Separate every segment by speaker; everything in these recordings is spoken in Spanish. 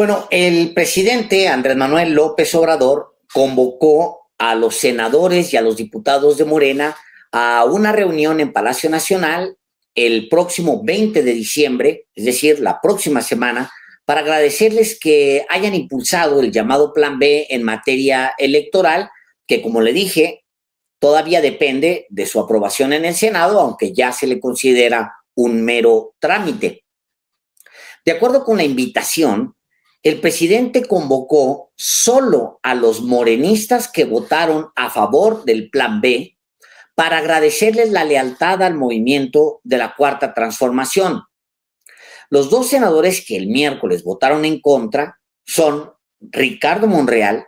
Speaker 1: Bueno, el presidente Andrés Manuel López Obrador convocó a los senadores y a los diputados de Morena a una reunión en Palacio Nacional el próximo 20 de diciembre, es decir, la próxima semana, para agradecerles que hayan impulsado el llamado Plan B en materia electoral, que como le dije, todavía depende de su aprobación en el Senado, aunque ya se le considera un mero trámite. De acuerdo con la invitación, el presidente convocó solo a los morenistas que votaron a favor del Plan B para agradecerles la lealtad al movimiento de la Cuarta Transformación. Los dos senadores que el miércoles votaron en contra son Ricardo Monreal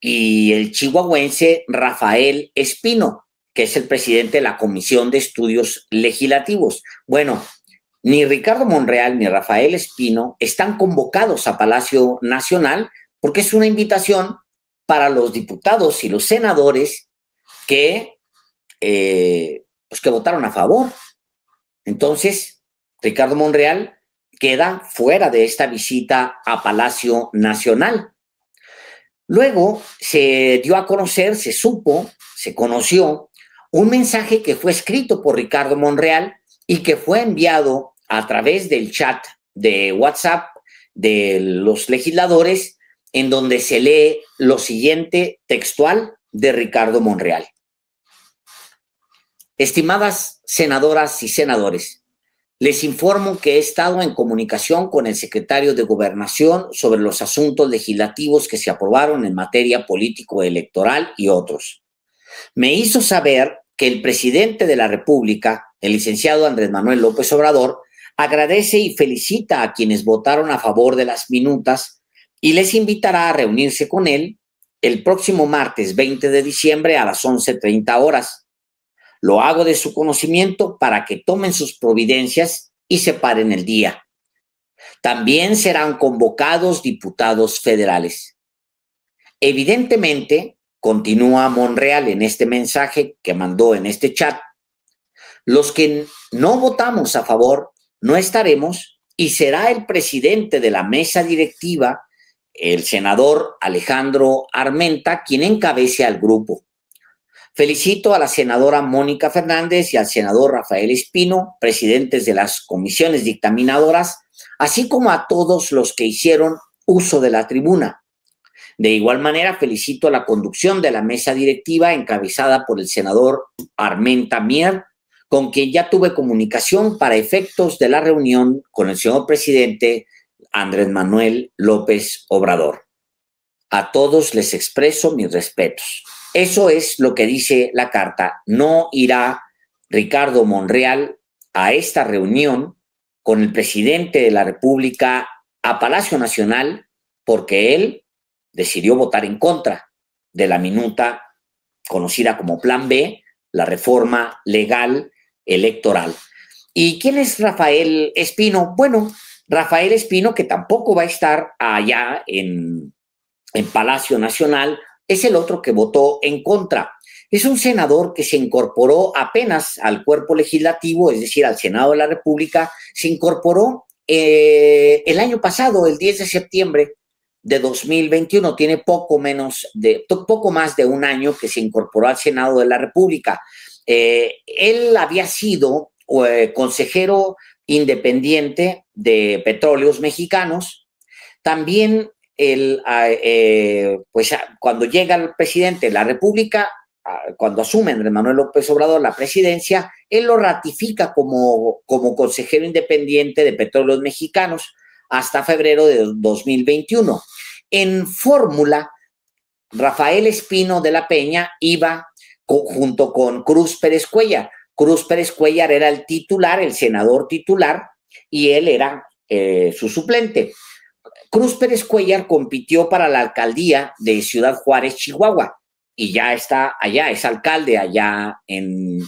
Speaker 1: y el chihuahuense Rafael Espino, que es el presidente de la Comisión de Estudios Legislativos. Bueno, ni Ricardo Monreal ni Rafael Espino están convocados a Palacio Nacional porque es una invitación para los diputados y los senadores que, eh, pues, que votaron a favor. Entonces, Ricardo Monreal queda fuera de esta visita a Palacio Nacional. Luego se dio a conocer, se supo, se conoció un mensaje que fue escrito por Ricardo Monreal y que fue enviado a través del chat de WhatsApp de los legisladores, en donde se lee lo siguiente textual de Ricardo Monreal. Estimadas senadoras y senadores, les informo que he estado en comunicación con el secretario de Gobernación sobre los asuntos legislativos que se aprobaron en materia político-electoral y otros. Me hizo saber que el presidente de la República, el licenciado Andrés Manuel López Obrador, agradece y felicita a quienes votaron a favor de las minutas y les invitará a reunirse con él el próximo martes 20 de diciembre a las 11.30 horas. Lo hago de su conocimiento para que tomen sus providencias y separen el día. También serán convocados diputados federales. Evidentemente, continúa Monreal en este mensaje que mandó en este chat, los que no votamos a favor no estaremos y será el presidente de la mesa directiva, el senador Alejandro Armenta, quien encabece al grupo. Felicito a la senadora Mónica Fernández y al senador Rafael Espino, presidentes de las comisiones dictaminadoras, así como a todos los que hicieron uso de la tribuna. De igual manera, felicito a la conducción de la mesa directiva encabezada por el senador Armenta Mier, con quien ya tuve comunicación para efectos de la reunión con el señor presidente Andrés Manuel López Obrador. A todos les expreso mis respetos. Eso es lo que dice la carta. No irá Ricardo Monreal a esta reunión con el presidente de la República a Palacio Nacional porque él decidió votar en contra de la minuta conocida como Plan B, la reforma legal electoral. ¿Y quién es Rafael Espino? Bueno, Rafael Espino, que tampoco va a estar allá en, en Palacio Nacional, es el otro que votó en contra. Es un senador que se incorporó apenas al cuerpo legislativo, es decir, al Senado de la República, se incorporó eh, el año pasado, el 10 de septiembre de 2021, tiene poco menos de poco más de un año que se incorporó al Senado de la República. Eh, él había sido eh, consejero independiente de petróleos mexicanos. También, él, ah, eh, pues, ah, cuando llega el presidente de la República, ah, cuando asume Andrés Manuel López Obrador la presidencia, él lo ratifica como, como consejero independiente de petróleos mexicanos hasta febrero de 2021. En fórmula, Rafael Espino de la Peña iba junto con Cruz Pérez Cuellar. Cruz Pérez Cuellar era el titular, el senador titular, y él era eh, su suplente. Cruz Pérez Cuellar compitió para la alcaldía de Ciudad Juárez, Chihuahua, y ya está allá, es alcalde allá en,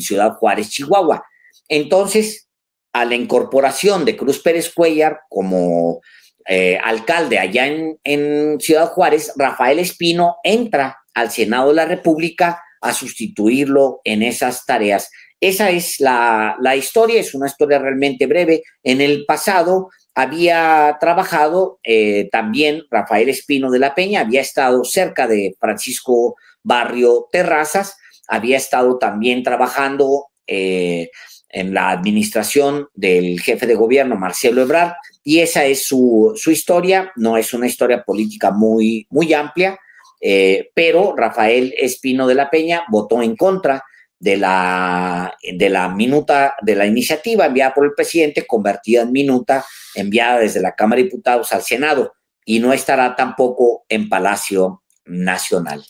Speaker 1: Ciudad Juárez, Chihuahua. Entonces, a la incorporación de Cruz Pérez Cuellar como eh, alcalde allá en, en Ciudad Juárez, Rafael Espino entra al Senado de la República a sustituirlo en esas tareas. Esa es la, historia, es una historia realmente breve. En el pasado había trabajado eh, también Rafael Espino de la Peña, había estado cerca de Francisco Barrio Terrazas, había estado también trabajando eh, en la administración del jefe de gobierno Marcelo Ebrard, y esa es su, su historia, no es una historia política muy, muy amplia, eh, pero Rafael Espino de la Peña votó en contra de la, de la minuta de la iniciativa enviada por el presidente, convertida en minuta enviada desde la Cámara de Diputados al Senado, y no estará tampoco en Palacio Nacional.